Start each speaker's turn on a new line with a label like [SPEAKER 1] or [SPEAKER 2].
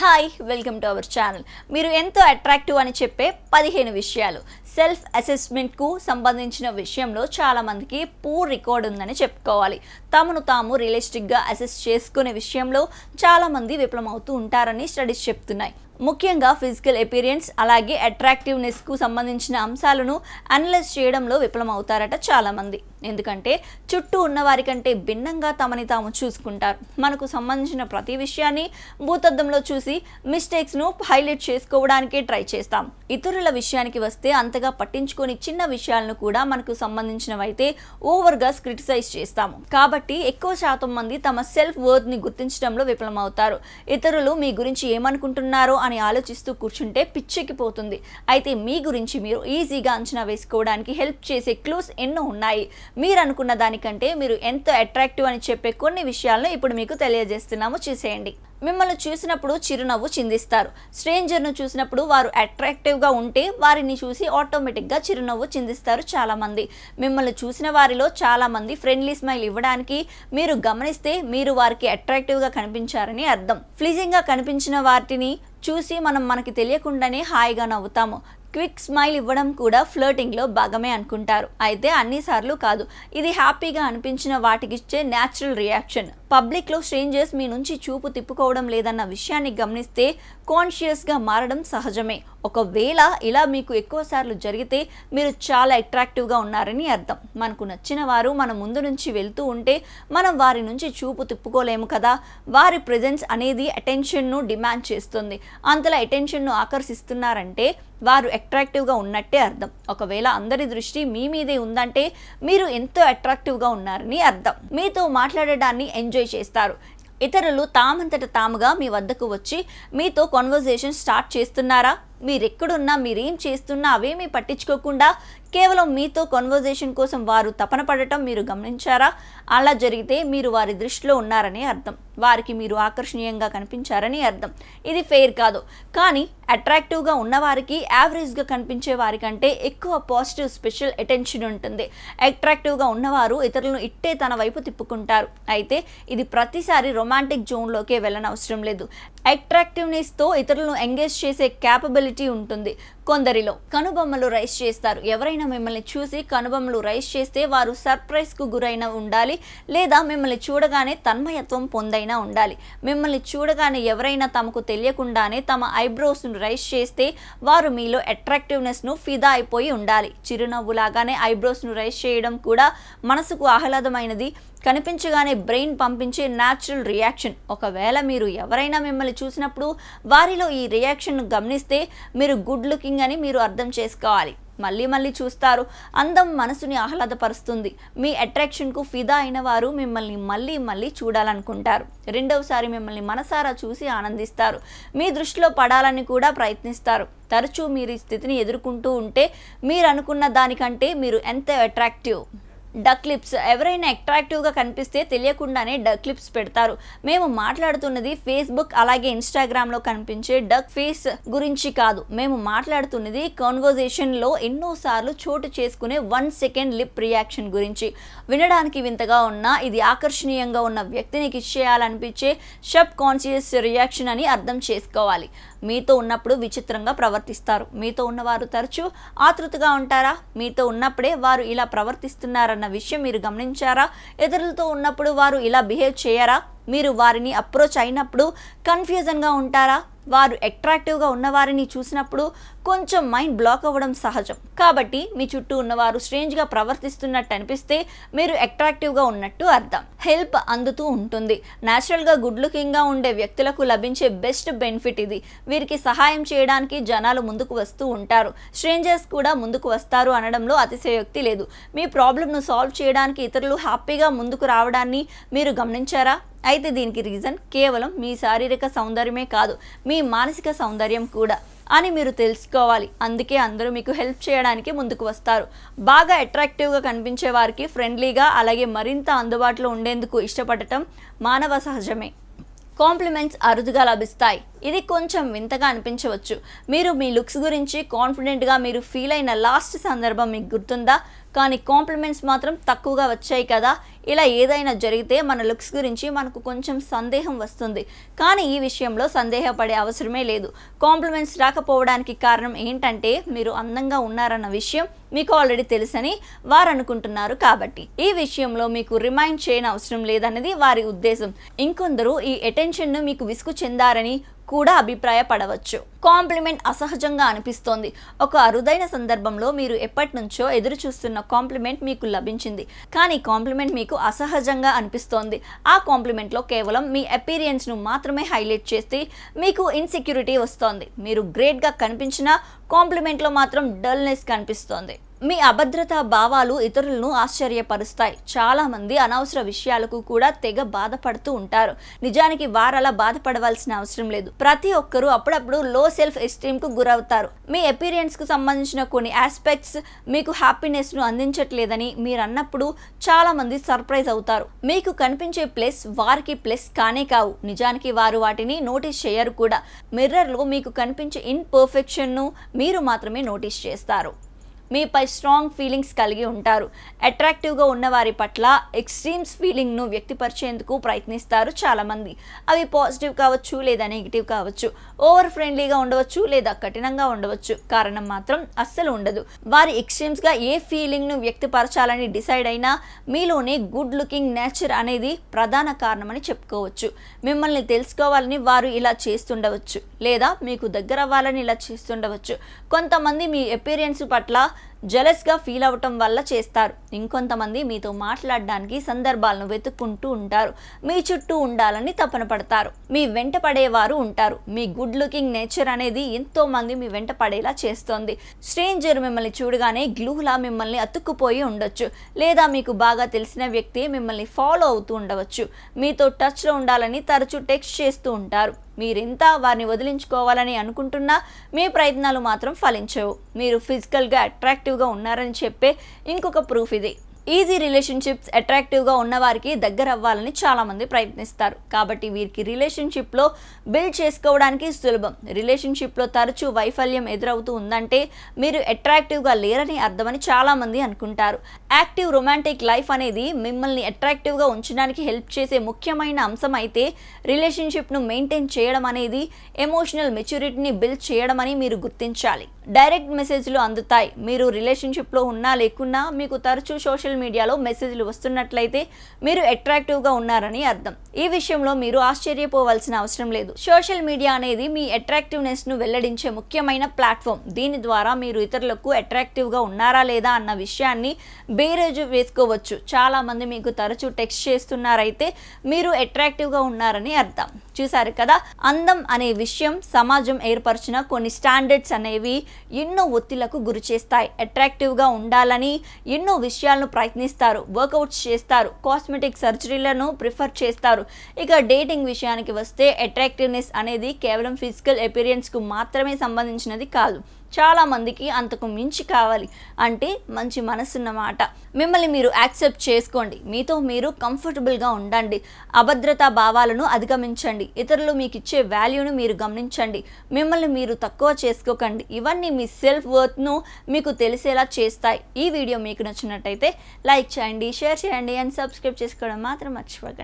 [SPEAKER 1] hi welcome to our channel మీరు ఎంతో attractive అని చెప్పే పదిహేను విషయాలు సెల్ఫ్ అసెస్మెంట్కు సంబంధించిన విషయంలో చాలామందికి పూర్ రికార్డ్ ఉందని చెప్పుకోవాలి తమను తాము రియలిస్టిక్గా అసెస్ చేసుకునే విషయంలో చాలామంది విఫలమవుతూ ఉంటారని స్టడీస్ చెప్తున్నాయి ముఖ్యంగా ఫిజికల్ అపీరియన్స్ అలాగే అట్రాక్టివ్నెస్కు సంబంధించిన అంశాలను అనలైజ్ చేయడంలో విఫలమవుతారట చాలామంది ఎందుకంటే చుట్టూ ఉన్నవారికంటే కంటే భిన్నంగా తమని తాము చూసుకుంటారు మనకు సంబంధించిన ప్రతి విషయాన్ని భూతద్దంలో చూసి మిస్టేక్స్ను హైలైట్ చేసుకోవడానికే ట్రై చేస్తాం ఇతరుల విషయానికి వస్తే అంతగా పట్టించుకొని చిన్న విషయాలను కూడా మనకు సంబంధించినవైతే ఓవర్గా క్రిటిసైజ్ చేస్తాము కాబట్టి ఎక్కువ శాతం మంది తమ సెల్ఫ్ వర్త్ని గుర్తించడంలో విఫలమవుతారు ఇతరులు మీ గురించి ఏమనుకుంటున్నారో అని అని ఆలోచిస్తూ కూర్చుంటే పిచ్చెక్కిపోతుంది అయితే మీ గురించి మీరు ఈజీగా అంచనా వేసుకోవడానికి హెల్ప్ చేసే క్లూస్ ఎన్నో ఉన్నాయి మీరు అనుకున్న దానికంటే మీరు ఎంతో అట్రాక్టివ్ అని చెప్పే కొన్ని విషయాలను ఇప్పుడు మీకు తెలియజేస్తున్నాము చూసేయండి మిమ్మల్ని చూసినప్పుడు చిరునవ్వు చిందిస్తారు స్ట్రేంజర్ను చూసినప్పుడు వారు అట్రాక్టివ్గా ఉంటే వారిని చూసి ఆటోమేటిక్గా చిరునవ్వు చిందిస్తారు చాలామంది మిమ్మల్ని చూసిన వారిలో చాలామంది ఫ్రెండ్లీ స్మైల్ ఇవ్వడానికి మీరు గమనిస్తే మీరు వారికి అట్రాక్టివ్గా కనిపించారని అర్థం ఫ్లీజింగ్గా కనిపించిన వాటిని చూసి మనం మనకి తెలియకుండానే హాయిగా నవ్వుతాము క్విక్ స్మైల్ ఇవ్వడం కూడా ఫ్లర్టింగ్లో భాగమే అనుకుంటారు అయితే అన్నిసార్లు కాదు ఇది హ్యాపీగా అనిపించిన వాటికిచ్చే న్యాచురల్ రియాక్షన్ పబ్లిక్లో స్ట్రేంజర్స్ మీ నుంచి చూపు తిప్పుకోవడం లేదన్న విషయాన్ని గమనిస్తే కాన్షియస్గా మారడం సహజమే ఒకవేళ ఇలా మీకు ఎక్కువసార్లు జరిగితే మీరు చాలా అట్రాక్టివ్గా ఉన్నారని అర్థం మనకు నచ్చిన వారు మన ముందు నుంచి వెళ్తూ ఉంటే మనం వారి నుంచి చూపు తిప్పుకోలేము కదా వారి ప్రజెన్స్ అనేది అటెన్షన్ను డిమాండ్ చేస్తుంది అంతలా అటెన్షన్ను ఆకర్షిస్తున్నారంటే వారు అట్రాక్టివ్గా ఉన్నట్టే అర్థం ఒకవేళ అందరి దృష్టి మీ మీదే ఉందంటే మీరు ఎంతో అట్రాక్టివ్గా ఉన్నారని అర్థం మీతో మాట్లాడడాన్ని ఎంజాయ్ ఎంజాయ్ చేస్తారు ఇతరులు తామంతట తాముగా మీ వద్దకు వచ్చి మీతో కన్వర్జేషన్ స్టార్ట్ చేస్తున్నారా మీరెక్కడున్నా మీరేం చేస్తున్నా అవేమీ పట్టించుకోకుండా కేవలం మీతో కన్వర్జేషన్ కోసం వారు తపన పడటం మీరు గమనించారా అలా జరిగితే మీరు వారి దృష్టిలో ఉన్నారని అర్థం వారికి మీరు ఆకర్షణీయంగా కనిపించారని అర్థం ఇది ఫెయిర్ కాదు కానీ అట్రాక్టివ్గా ఉన్నవారికి యావరేజ్గా కనిపించే వారికంటే ఎక్కువ పాజిటివ్ స్పెషల్ అటెన్షన్ ఉంటుంది అట్రాక్టివ్గా ఉన్నవారు ఇతరులను ఇట్టే తన వైపు తిప్పుకుంటారు అయితే ఇది ప్రతిసారి రొమాంటిక్ జోన్లోకే వెళ్ళనవసరం లేదు అట్రాక్టివ్నెస్తో ఇతరులను ఎంగేజ్ చేసే క్యాపబిలిటీ పాజిటివిటీ ఉంటుంది కొందరిలో కనుబొమ్మలు రైస్ చేస్తారు ఎవరైనా మిమ్మల్ని చూసి కనుబొమ్మలు రైస్ చేస్తే వారు సర్ప్రైజ్కు గురైన ఉండాలి లేదా మిమ్మల్ని చూడగానే తన్మయత్వం పొందైనా ఉండాలి మిమ్మల్ని చూడగానే ఎవరైనా తమకు తెలియకుండానే తమ ఐబ్రోస్ను రైస్ చేస్తే వారు మీలో అట్రాక్టివ్నెస్ను ఫిదా అయిపోయి ఉండాలి చిరునవ్వులాగానే ఐబ్రోస్ను రైస్ చేయడం కూడా మనసుకు ఆహ్లాదమైనది కనిపించగానే బ్రెయిన్ పంపించే న్యాచురల్ రియాక్షన్ ఒకవేళ మీరు ఎవరైనా మిమ్మల్ని చూసినప్పుడు వారిలో ఈ రియాక్షన్ను గమనిస్తే మీరు గుడ్ లుకింగ్ పెయింటింగ్ అని మీరు అర్థం చేసుకోవాలి మళ్ళీ మళ్ళీ చూస్తారు అందం మనసుని ఆహ్లాదపరుస్తుంది మీ అట్రాక్షన్కు ఫిదా అయిన వారు మిమ్మల్ని మళ్ళీ మళ్ళీ చూడాలనుకుంటారు రెండవసారి మిమ్మల్ని మనసారా చూసి ఆనందిస్తారు మీ దృష్టిలో పడాలని కూడా ప్రయత్నిస్తారు తరచూ మీరు ఈ స్థితిని ఎదుర్కొంటూ ఉంటే మీరు అనుకున్న దానికంటే మీరు ఎంత అట్రాక్టివ్ డక్ లిప్స్ ఎవరైనా అట్రాక్టివ్గా కనిపిస్తే తెలియకుండానే డక్ లిప్స్ పెడతారు మేము మాట్లాడుతున్నది ఫేస్బుక్ అలాగే ఇన్స్టాగ్రామ్లో కనిపించే డక్ ఫేస్ గురించి కాదు మేము మాట్లాడుతున్నది కాన్వర్జేషన్లో ఎన్నోసార్లు చోటు చేసుకునే వన్ సెకండ్ లిప్ రియాక్షన్ గురించి వినడానికి వింతగా ఉన్న ఇది ఆకర్షణీయంగా ఉన్న వ్యక్తిని కిచ్ చేయాలనిపించే షబ్ కాన్షియస్ రియాక్షన్ అని అర్థం చేసుకోవాలి మీతో ఉన్నప్పుడు విచిత్రంగా ప్రవర్తిస్తారు మీతో ఉన్నవారు తరచూ ఆతృతగా ఉంటారా మీతో ఉన్నప్పుడే వారు ఇలా ప్రవర్తిస్తున్నారన్న అన్న విషయం మీరు గమనించారా ఇతరులతో ఉన్నప్పుడు వారు ఇలా బిహేవ్ చేయరా మీరు వారిని అప్రోచ్ అయినప్పుడు కన్ఫ్యూజన్గా ఉంటారా వారు అట్రాక్టివ్గా ఉన్నవారిని చూసినప్పుడు కొంచెం మైండ్ బ్లాక్ అవ్వడం సహజం కాబట్టి మీ చుట్టూ ఉన్నవారు స్ట్రేంజ్గా ప్రవర్తిస్తున్నట్టు అనిపిస్తే మీరు అట్రాక్టివ్గా ఉన్నట్టు అర్థం హెల్ప్ అందుతూ ఉంటుంది న్యాచురల్గా గుడ్ లుకింగ్గా ఉండే వ్యక్తులకు లభించే బెస్ట్ బెనిఫిట్ ఇది వీరికి సహాయం చేయడానికి జనాలు ముందుకు వస్తూ ఉంటారు స్ట్రేంజర్స్ కూడా ముందుకు వస్తారు అనడంలో అతిశయోక్తి లేదు మీ ప్రాబ్లంను సాల్వ్ చేయడానికి ఇతరులు హ్యాపీగా ముందుకు రావడాన్ని మీరు గమనించారా అయితే దీనికి రీజన్ కేవలం మీ శారీరక సౌందర్యమే కాదు మీ మానసిక సౌందర్యం కూడా అని మీరు తెలుసుకోవాలి అందుకే అందరూ మీకు హెల్ప్ చేయడానికి ముందుకు వస్తారు బాగా అట్రాక్టివ్గా కనిపించే వారికి ఫ్రెండ్లీగా అలాగే మరింత అందుబాటులో ఉండేందుకు ఇష్టపడటం మానవ సహజమే కాంప్లిమెంట్స్ అరుదుగా లభిస్తాయి ఇది కొంచెం వింతగా అనిపించవచ్చు మీరు మీ లుక్స్ గురించి కాన్ఫిడెంట్గా మీరు ఫీల్ అయిన లాస్ట్ సందర్భం మీకు గుర్తుందా కానీ కాంప్లిమెంట్స్ మాత్రం తక్కువగా వచ్చాయి కదా ఇలా ఏదైనా జరిగితే మన లుక్స్ గురించి మనకు కొంచెం సందేహం వస్తుంది కానీ ఈ విషయంలో సందేహపడే అవసరమే లేదు కాంప్లిమెంట్స్ రాకపోవడానికి కారణం ఏంటంటే మీరు అందంగా ఉన్నారన్న విషయం మీకు ఆల్రెడీ తెలుసని వారు అనుకుంటున్నారు కాబట్టి ఈ విషయంలో మీకు రిమైండ్ చేయని అవసరం లేదన్నది వారి ఉద్దేశం ఇంకొందరు ఈ అటెన్షన్ను మీకు విసుగు చెందారని కూడా అభిప్రాయపడవచ్చు కాంప్లిమెంట్ అసహజంగా అనిపిస్తోంది ఒక అరుదైన సందర్భంలో మీరు ఎప్పటి నుంచో ఎదురు చూస్తున్న కాంప్లిమెంట్ మీకు లభించింది కానీ కాంప్లిమెంట్ మీకు అసహజంగా అనిపిస్తోంది ఆ కాంప్లిమెంట్లో కేవలం మీ అపీరియన్స్ను మాత్రమే హైలైట్ చేసి మీకు ఇన్సెక్యూరిటీ వస్తోంది మీరు గ్రేట్గా కనిపించినా కాంప్లిమెంట్లో మాత్రం డల్నెస్ కనిపిస్తోంది మీ అభద్రతా భావాలు ఇతరులను ఆశ్చర్యపరుస్తాయి చాలామంది అనవసర విషయాలకు కూడా తెగ బాధపడుతూ ఉంటారు నిజానికి వారలా బాధపడవలసిన అవసరం లేదు ప్రతి ఒక్కరూ అప్పుడప్పుడు లో సెల్ఫ్ కు గురవుతారు మీ కు సంబంధించిన కొన్ని ఆస్పెక్ట్స్ మీకు హ్యాపీనెస్ను అందించట్లేదని మీరు అన్నప్పుడు చాలామంది సర్ప్రైజ్ అవుతారు మీకు కనిపించే ప్లస్ వారికి ప్లస్ కానే కావు నిజానికి వారు వాటిని నోటీస్ చేయరు కూడా మిర్రర్లో మీకు కనిపించే ఇన్పర్ఫెక్షన్ను మీరు మాత్రమే నోటీస్ చేస్తారు మీపై స్ట్రాంగ్ ఫీలింగ్స్ కలిగి ఉంటారు అట్రాక్టివ్గా ఉన్నవారి పట్ల ఎక్స్ట్రీమ్స్ ఫీలింగ్ను వ్యక్తిపరిచేందుకు ప్రయత్నిస్తారు చాలామంది అవి పాజిటివ్ కావచ్చు లేదా నెగిటివ్ కావచ్చు ఓవర్ ఫ్రెండ్లీగా ఉండవచ్చు లేదా కఠినంగా ఉండవచ్చు కారణం మాత్రం అస్సలు ఉండదు వారి ఎక్స్ట్రీమ్స్గా ఏ ఫీలింగ్ను వ్యక్తపరచాలని డిసైడ్ అయినా మీలోనే గుడ్ లుకింగ్ నేచర్ అనేది ప్రధాన కారణమని చెప్పుకోవచ్చు మిమ్మల్ని తెలుసుకోవాలని వారు ఇలా చేస్తుండవచ్చు లేదా మీకు దగ్గర అవ్వాలని ఇలా చేస్తుండవచ్చు కొంతమంది మీ అపీరియన్స్ పట్ల జలస్గా ఫీల్ అవటం వల్ల చేస్తారు ఇంకొంతమంది మీతో మాట్లాడడానికి సందర్భాలను వెతుక్కుంటూ ఉంటారు మీ చుట్టూ ఉండాలని తపన పడతారు మీ వెంట పడేవారు ఉంటారు మీ గుడ్ లుకింగ్ నేచర్ అనేది ఎంతో మంది మీ వెంట పడేలా చేస్తోంది స్ట్రేంజర్ మిమ్మల్ని చూడగానే గ్లూహులా మిమ్మల్ని అతుక్కుపోయి ఉండొచ్చు లేదా మీకు బాగా తెలిసిన వ్యక్తి మిమ్మల్ని ఫాలో అవుతూ ఉండవచ్చు మీతో టచ్లో ఉండాలని తరచూ టెక్స్ట్ చేస్తూ ఉంటారు మీరింత వారిని వదిలించుకోవాలని అనుకుంటున్నా మీ ప్రయత్నాలు మాత్రం ఫలించవు మీరు ఫిజికల్గా అట్రాక్టివ్గా ఉన్నారని చెప్పే ఇంకొక ప్రూఫ్ ఇది ఈజీ రిలేషన్షిప్స్ అట్రాక్టివ్గా ఉన్నవారికి దగ్గర అవ్వాలని చాలామంది ప్రయత్నిస్తారు కాబట్టి వీరికి రిలేషన్షిప్లో బిల్డ్ చేసుకోవడానికి సులభం రిలేషన్షిప్లో తరచూ వైఫల్యం ఎదురవుతూ ఉందంటే మీరు అట్రాక్టివ్గా లేరని అర్థమని చాలామంది అనుకుంటారు యాక్టివ్ రొమాంటిక్ లైఫ్ అనేది మిమ్మల్ని అట్రాక్టివ్గా ఉంచడానికి హెల్ప్ చేసే ముఖ్యమైన అంశం అయితే రిలేషన్షిప్ను మెయింటైన్ చేయడం అనేది ఎమోషనల్ మెచ్యూరిటీని బిల్డ్ చేయడం అని మీరు గుర్తించాలి డైరెక్ట్ మెసేజ్లు అందుతాయి మీరు రిలేషన్షిప్లో ఉన్నా లేకున్నా మీకు తరచూ సోషల్ మీడియాలో మెసేజ్లు వస్తున్నట్లయితే మీరు అట్రాక్టివ్గా ఉన్నారని అర్థం ఈ విషయంలో మీరు ఆశ్చర్యపోవాల్సిన అవసరం లేదు సోషల్ మీడియా అనేది మీ అట్రాక్టివ్నెస్ను వెల్లడించే ముఖ్యమైన ప్లాట్ఫామ్ దీని ద్వారా మీరు ఇతరులకు అట్రాక్టివ్గా ఉన్నారా లేదా అన్న విషయాన్ని బేరేజు వేసుకోవచ్చు చాలామంది మీకు తరచూ టెక్స్ట్ చేస్తున్నారైతే మీరు అట్రాక్టివ్గా ఉన్నారని అర్థం చూశారు కదా అందం అనే విషయం సమాజం ఏర్పరిచిన కొన్ని స్టాండర్డ్స్ అనేవి ఎన్నో ఒత్తిళ్లకు గురి చేస్తాయి అట్రాక్టివ్గా ఉండాలని ఎన్నో విషయాలను ప్రయత్నిస్తారు వర్కౌట్స్ చేస్తారు కాస్మెటిక్ సర్జరీలను ప్రిఫర్ చేస్తారు ఇక డేటింగ్ విషయానికి వస్తే అట్రాక్టివ్నెస్ అనేది కేవలం ఫిజికల్ అపీరియన్స్కు మాత్రమే సంబంధించినది కాదు చాలామందికి అంతకు మించి కావాలి అంటే మంచి మనసున్నమాట మిమ్మల్ని మీరు యాక్సెప్ట్ చేసుకోండి మీతో మీరు కంఫర్టబుల్గా ఉండండి అభద్రతా భావాలను అధిగమించండి ఇతరులు మీకు ఇచ్చే వాల్యూను మీరు గమనించండి మిమ్మల్ని మీరు తక్కువ చేసుకోకండి ఇవన్నీ మీ సెల్ఫ్ వర్త్ను మీకు తెలిసేలా చేస్తాయి ఈ వీడియో మీకు నచ్చినట్టయితే లైక్ చేయండి షేర్ చేయండి అండ్ సబ్స్క్రైబ్ చేసుకోవడం మాత్రం మర్చిపోకండి